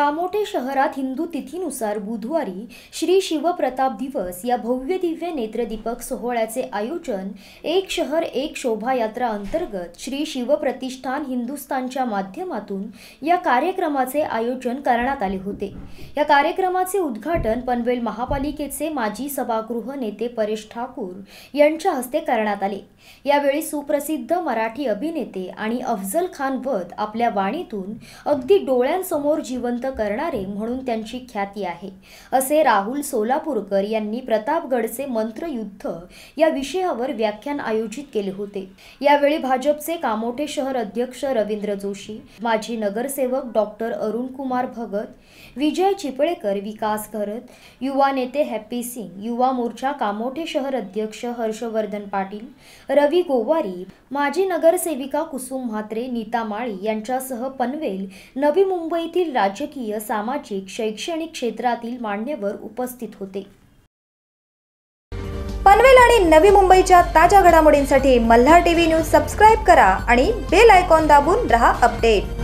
कामोठे शहरात हिंदू तिथीनुसार बुधवारी श्री शिवप्रताप दिवस या भव्य दिव्य नेत्रदीपक सोहळ्याचे आयोजन एक शहर एक शोभायात्रा अंतर्गत श्री शिवप्रतिष्ठान हिंदुस्तानच्या माध्यमातून या कार्यक्रमाचे आयोजन करण्यात आले होते या कार्यक्रमाचे उद्घाटन पनवेल महापालिकेचे माजी सभागृह नेते परेश ठाकूर यांच्या हस्ते करण्यात आले यावेळी सुप्रसिद्ध मराठी अभिनेते आणि अफजल खान वध आपल्या वाणीतून अगदी डोळ्यांसमोर जिवंत करणारे म्हणून त्यांची ख्याती आहे असे राहुल सोलापूरकर यांनी प्रतापगडचे मंत्रयुद्ध या विषयावर व्याख्यान आयोजित केले होते यावेळी भाजपचे कामोठे शहर अध्यक्ष रवींद्र जोशी माजी नगरसेवक डॉक्टर अरुण कुमार भगत विजय चिपळेकर विकास करत युवा नेते हॅप्पी सिंग युवा मोर्चा कामोठे शहर अध्यक्ष हर्षवर्धन पाटील रवी गोवारी माजी नगरसेविका कुसुम म्हात्रे नीता माळी यांच्यासह पनवेल नवी मुंबईतील राज्य राजकीय सामाजिक शैक्षणिक क्षेत्रातील मान्यवर उपस्थित होते पनवेल आणि नवी मुंबईच्या ताज्या घडामोडींसाठी मल्हार टीव्ही न्यूज सबस्क्राईब करा आणि बेल आयकॉन दाबून रहा अपडेट